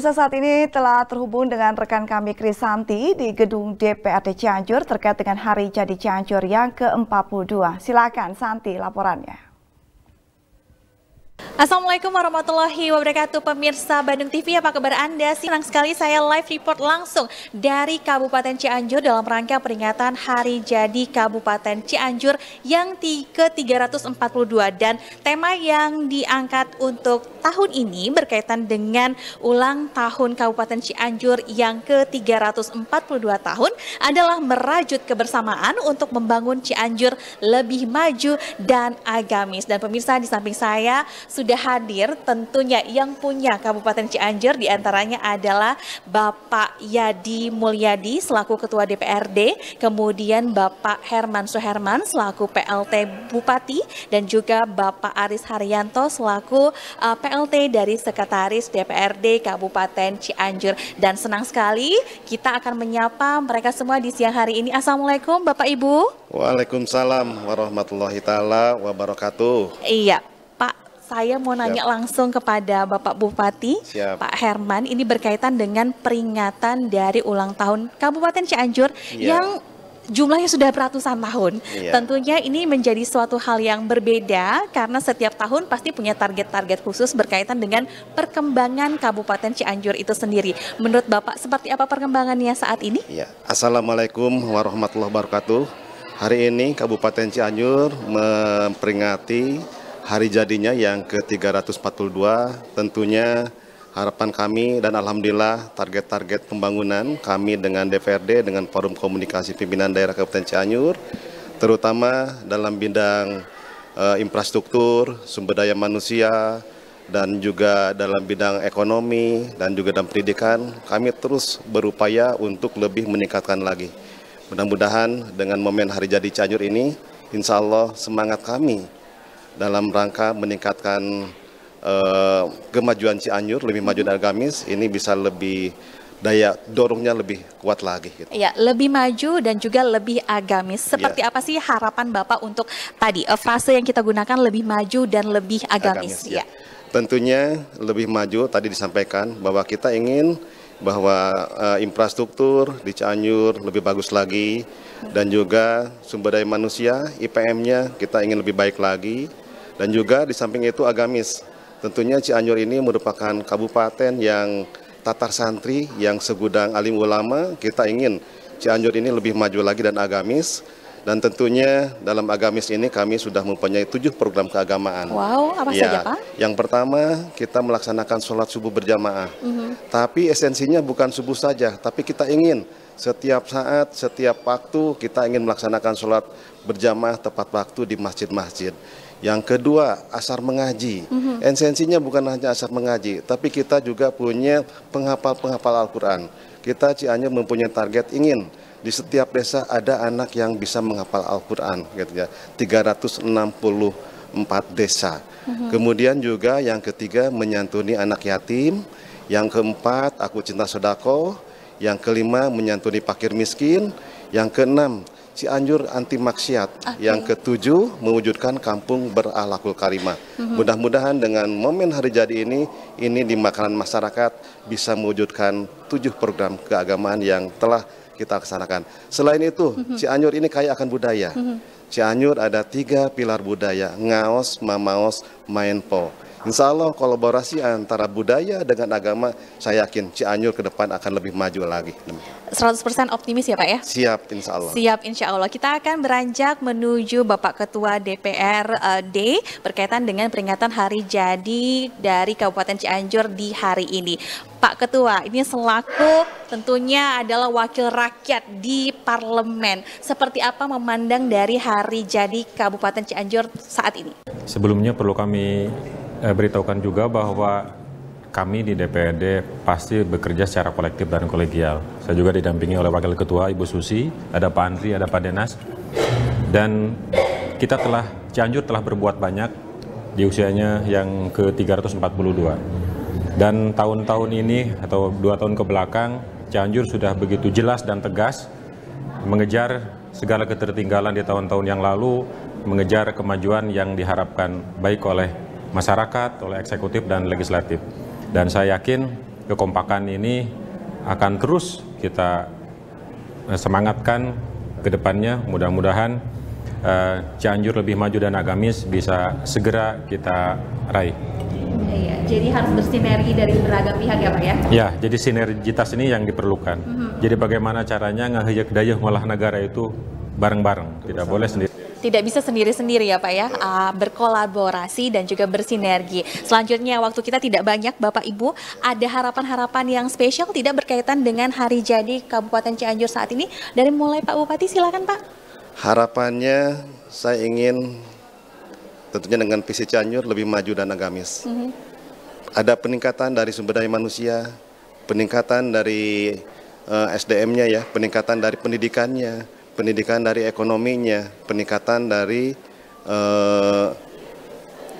Pemirsa saat ini telah terhubung dengan rekan kami Krisanti di gedung DPRD Cianjur terkait dengan Hari Jadi Cianjur yang ke-42. Silakan Santi laporannya. Assalamualaikum warahmatullahi wabarakatuh pemirsa Bandung TV apa kabar Anda? Senang sekali saya live report langsung dari Kabupaten Cianjur dalam rangka peringatan Hari Jadi Kabupaten Cianjur yang ke-342 dan tema yang diangkat untuk tahun ini berkaitan dengan ulang tahun Kabupaten Cianjur yang ke-342 tahun adalah merajut kebersamaan untuk membangun Cianjur lebih maju dan agamis. Dan pemirsa di samping saya sudah hadir tentunya yang punya Kabupaten Cianjur diantaranya adalah Bapak Yadi Mulyadi selaku Ketua DPRD, kemudian Bapak Herman Suherman selaku PLT Bupati dan juga Bapak Aris Haryanto selaku uh, PLT dari Sekretaris DPRD Kabupaten Cianjur. Dan senang sekali kita akan menyapa mereka semua di siang hari ini. Assalamualaikum Bapak Ibu. Waalaikumsalam warahmatullahi taala wabarakatuh. Iya, saya mau nanya Siap. langsung kepada Bapak Bupati, Siap. Pak Herman, ini berkaitan dengan peringatan dari ulang tahun Kabupaten Cianjur ya. yang jumlahnya sudah ratusan tahun. Iya. Tentunya ini menjadi suatu hal yang berbeda karena setiap tahun pasti punya target-target khusus berkaitan dengan perkembangan Kabupaten Cianjur itu sendiri. Menurut Bapak seperti apa perkembangannya saat ini? Iya. Assalamualaikum warahmatullahi wabarakatuh. Hari ini Kabupaten Cianjur memperingati hari jadinya yang ke-342 tentunya Harapan kami dan alhamdulillah target-target pembangunan kami dengan DPRD dengan Forum Komunikasi Pimpinan Daerah Kabupaten Cianjur terutama dalam bidang uh, infrastruktur, sumber daya manusia dan juga dalam bidang ekonomi dan juga dalam pendidikan kami terus berupaya untuk lebih meningkatkan lagi. Mudah-mudahan dengan momen Hari Jadi Cianjur ini insya Allah semangat kami dalam rangka meningkatkan eh, kemajuan Cianjur lebih maju dari Gamis ini bisa lebih daya dorongnya lebih kuat lagi. Gitu. Ya, lebih maju dan juga lebih agamis. Seperti ya. apa sih harapan Bapak untuk tadi eh, fase yang kita gunakan lebih maju dan lebih agamis? agamis ya. ya. Tentunya lebih maju tadi disampaikan bahwa kita ingin bahwa uh, infrastruktur di Cianjur lebih bagus lagi dan juga sumber daya manusia IPM-nya kita ingin lebih baik lagi dan juga di samping itu agamis Tentunya Cianjur ini merupakan kabupaten yang tatar santri, yang segudang alim ulama. Kita ingin Cianjur ini lebih maju lagi dan agamis. Dan tentunya dalam agamis ini kami sudah mempunyai tujuh program keagamaan. Wow, apa ya, saja Pak? Yang pertama kita melaksanakan sholat subuh berjamaah. Mm -hmm. Tapi esensinya bukan subuh saja, tapi kita ingin setiap saat, setiap waktu kita ingin melaksanakan sholat berjamaah tepat waktu di masjid-masjid. Yang kedua, asar mengaji. Mm-hmm. Esensinya bukan hanya asar mengaji, tapi kita juga punya penghafal-penghafal Al-Quran. Kita Cianjur mempunyai target ingin di setiap desa ada anak yang bisa menghafal Al-Quran, gitu ya. 364 desa. Mm-hmm. Kemudian juga yang ketiga menyantuni anak yatim. Yang keempat, aku cinta sodako. Yang kelima, menyantuni pakir miskin. Yang keenam, Cianjur Anti Maksiat okay. yang ketujuh mewujudkan kampung berakhlakul karimah. Mm-hmm. Mudah-mudahan dengan momen hari jadi ini ini di makanan masyarakat bisa mewujudkan tujuh program keagamaan yang telah kita laksanakan. Selain itu, mm-hmm. Cianjur ini kaya akan budaya. Mm-hmm. Cianjur ada tiga pilar budaya, ngaos, mamaos, mainpo Insya Allah kolaborasi antara budaya dengan agama, saya yakin Cianjur ke depan akan lebih maju lagi. 100% optimis ya Pak ya? Siap insya Allah. Siap insya Allah. Kita akan beranjak menuju Bapak Ketua DPR DPRD eh, berkaitan dengan peringatan Hari Jadi dari Kabupaten Cianjur di hari ini. Pak Ketua, ini selaku tentunya adalah wakil rakyat di parlemen. Seperti apa memandang dari Hari Jadi Kabupaten Cianjur saat ini? Sebelumnya perlu kami eh, beritahukan juga bahwa kami di DPD pasti bekerja secara kolektif dan kolegial. Saya juga didampingi oleh Wakil Ketua Ibu Susi, ada Pak Andri, ada Pak Denas. Dan kita telah, Cianjur telah berbuat banyak di usianya yang ke-342. Dan tahun-tahun ini atau dua tahun ke belakang, Cianjur sudah begitu jelas dan tegas mengejar segala ketertinggalan di tahun-tahun yang lalu, mengejar kemajuan yang diharapkan baik oleh masyarakat, oleh eksekutif dan legislatif. Dan saya yakin kekompakan ini akan terus kita eh, semangatkan ke depannya. Mudah-mudahan eh, Cianjur lebih maju dan agamis bisa segera kita raih. Iya, jadi harus bersinergi dari beragam pihak ya Pak ya? Ya, jadi sinergitas ini yang diperlukan. Mm -hmm. Jadi bagaimana caranya ngehejek dayuh ngolah negara itu bareng-bareng, tidak boleh sendiri tidak bisa sendiri-sendiri ya Pak ya, uh, berkolaborasi dan juga bersinergi. Selanjutnya waktu kita tidak banyak Bapak Ibu, ada harapan-harapan yang spesial tidak berkaitan dengan hari jadi Kabupaten Cianjur saat ini. Dari mulai Pak Bupati silakan Pak. Harapannya saya ingin tentunya dengan PC Cianjur lebih maju dan agamis. Mm -hmm. Ada peningkatan dari sumber daya manusia, peningkatan dari uh, eh, SDM-nya ya, peningkatan dari pendidikannya, pendidikan dari ekonominya, peningkatan dari eh,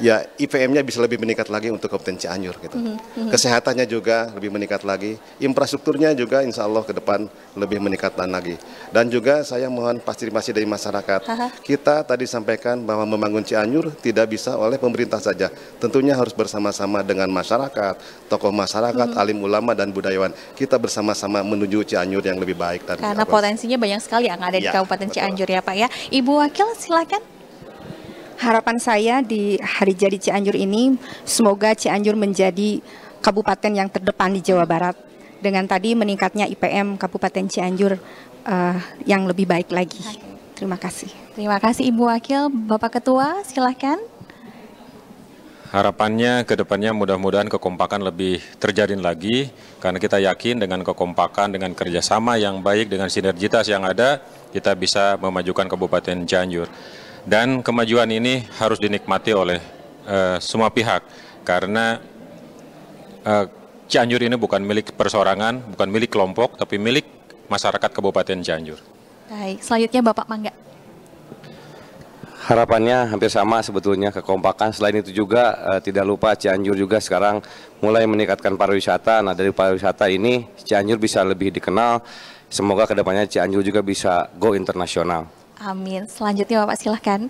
ya IPM-nya bisa lebih meningkat lagi untuk Kabupaten Cianjur gitu. Mm -hmm. Kesehatannya juga lebih meningkat lagi, infrastrukturnya juga insya Allah ke depan lebih meningkat lagi. Dan juga saya mohon partisipasi dari masyarakat. Aha. Kita tadi sampaikan bahwa membangun Cianjur tidak bisa oleh pemerintah saja. Tentunya harus bersama-sama dengan masyarakat, tokoh masyarakat, mm -hmm. alim ulama dan budayawan. Kita bersama-sama menuju Cianjur yang lebih baik. Dan Karena potensinya banyak sekali yang ada ya, di Kabupaten betul. Cianjur ya Pak ya. Ibu Wakil silakan harapan saya di hari jadi Cianjur ini semoga Cianjur menjadi kabupaten yang terdepan di Jawa Barat dengan tadi meningkatnya IPM Kabupaten Cianjur uh, yang lebih baik lagi. Terima kasih. Terima kasih Ibu Wakil, Bapak Ketua, silahkan. Harapannya ke depannya mudah-mudahan kekompakan lebih terjadi lagi karena kita yakin dengan kekompakan, dengan kerjasama yang baik, dengan sinergitas yang ada, kita bisa memajukan Kabupaten Cianjur. Dan kemajuan ini harus dinikmati oleh uh, semua pihak karena uh, Cianjur ini bukan milik persorangan, bukan milik kelompok, tapi milik masyarakat Kabupaten Cianjur. Baik, selanjutnya Bapak Mangga. Harapannya hampir sama sebetulnya kekompakan. Selain itu juga eh, tidak lupa Cianjur juga sekarang mulai meningkatkan pariwisata. Nah dari pariwisata ini Cianjur bisa lebih dikenal. Semoga kedepannya Cianjur juga bisa go internasional. Amin. Selanjutnya Bapak silahkan.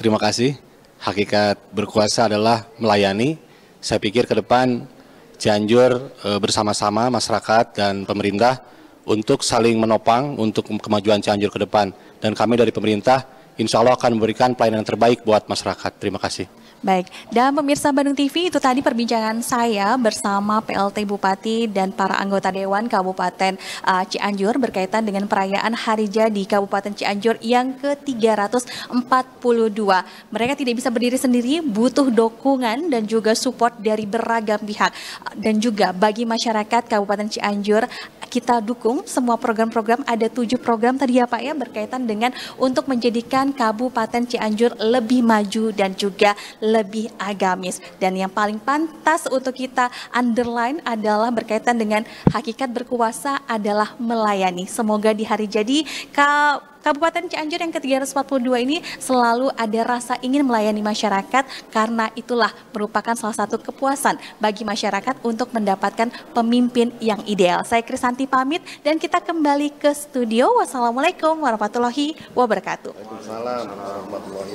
Terima kasih. Hakikat berkuasa adalah melayani. Saya pikir ke depan Cianjur e, bersama-sama masyarakat dan pemerintah untuk saling menopang untuk kemajuan Cianjur ke depan. Dan kami dari pemerintah insya Allah akan memberikan pelayanan yang terbaik buat masyarakat. Terima kasih. Baik, dan pemirsa Bandung TV itu tadi perbincangan saya bersama PLT Bupati dan para anggota Dewan Kabupaten uh, Cianjur berkaitan dengan perayaan Hari Jadi Kabupaten Cianjur yang ke-342. Mereka tidak bisa berdiri sendiri, butuh dukungan dan juga support dari beragam pihak. Dan juga bagi masyarakat Kabupaten Cianjur kita dukung semua program-program ada tujuh program tadi ya Pak ya berkaitan dengan untuk menjadikan Kabupaten Cianjur lebih maju dan juga lebih agamis dan yang paling pantas untuk kita underline adalah berkaitan dengan hakikat berkuasa adalah melayani semoga di hari jadi Kak Kabupaten Cianjur yang ke-342 ini selalu ada rasa ingin melayani masyarakat karena itulah merupakan salah satu kepuasan bagi masyarakat untuk mendapatkan pemimpin yang ideal. Saya Krisanti pamit dan kita kembali ke studio. Wassalamualaikum warahmatullahi wabarakatuh. Waalaikumsalam warahmatullahi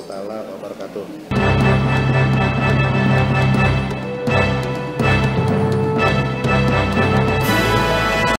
wabarakatuh.